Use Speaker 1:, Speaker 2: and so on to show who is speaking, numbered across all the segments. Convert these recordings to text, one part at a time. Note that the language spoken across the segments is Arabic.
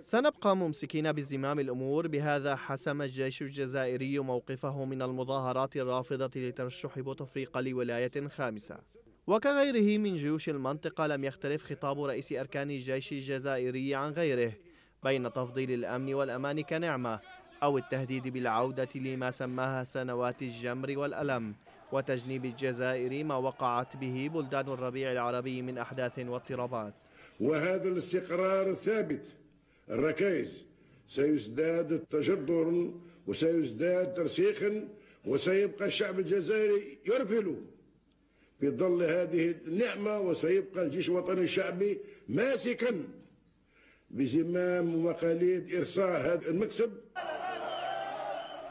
Speaker 1: سنبقى ممسكين بزمام الأمور بهذا حسم الجيش الجزائري موقفه من المظاهرات الرافضة لترشح بوتفليقة لولاية خامسة وكغيره من جيوش المنطقة لم يختلف خطاب رئيس أركان الجيش الجزائري عن غيره بين تفضيل الأمن والأمان كنعمة أو التهديد بالعودة لما سماها سنوات الجمر والألم وتجنيب الجزائر ما وقعت به بلدان الربيع العربي من أحداث واضطرابات
Speaker 2: وهذا الاستقرار الثابت الركائز سيزداد تجدرا وسيزداد ترسيخا وسيبقى الشعب الجزائري يرفل في ظل هذه النعمة وسيبقى الجيش الوطني الشعبي ماسكا بزمام ومقاليد إرساء هذا المكسب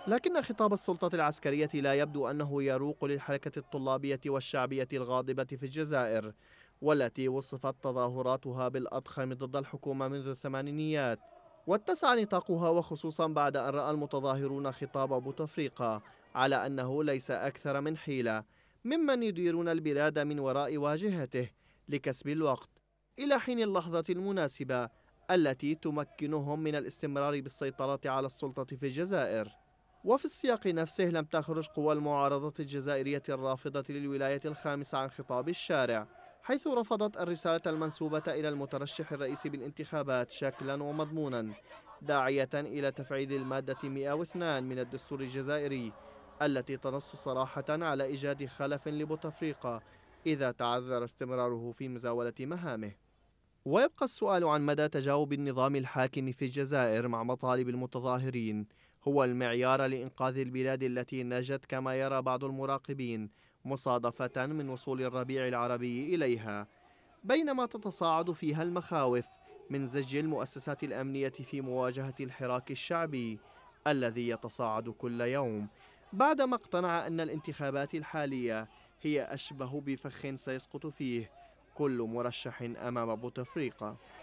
Speaker 2: لكن
Speaker 1: خطاب السلطة العسكرية لا يبدو أنه يروق للحركة الطلابية والشعبية الغاضبة في الجزائر والتي وصفت تظاهراتها بالأضخم ضد الحكومة منذ الثمانينيات واتسع نطاقها وخصوصا بعد أن رأى المتظاهرون خطاب بوتفليقة على أنه ليس أكثر من حيلة ممن يديرون البلاد من وراء واجهته لكسب الوقت إلى حين اللحظة المناسبة التي تمكنهم من الاستمرار بالسيطرة على السلطة في الجزائر وفي السياق نفسه لم تخرج قوى المعارضة الجزائرية الرافضة للولاية الخامسة عن خطاب الشارع حيث رفضت الرسالة المنسوبة إلى المترشح الرئيسي بالانتخابات شكلا ومضمونا داعية إلى تفعيل المادة 102 من الدستور الجزائري التي تنص صراحة على إيجاد خلف لبوتفليقة إذا تعذر استمراره في مزاولة مهامه ويبقى السؤال عن مدى تجاوب النظام الحاكم في الجزائر مع مطالب المتظاهرين هو المعيار لإنقاذ البلاد التي نجت كما يرى بعض المراقبين مصادفة من وصول الربيع العربي إليها بينما تتصاعد فيها المخاوف من زج المؤسسات الأمنية في مواجهة الحراك الشعبي الذي يتصاعد كل يوم بعدما اقتنع أن الانتخابات الحالية هي أشبه بفخ سيسقط فيه كل مرشح أمام بوتفليقة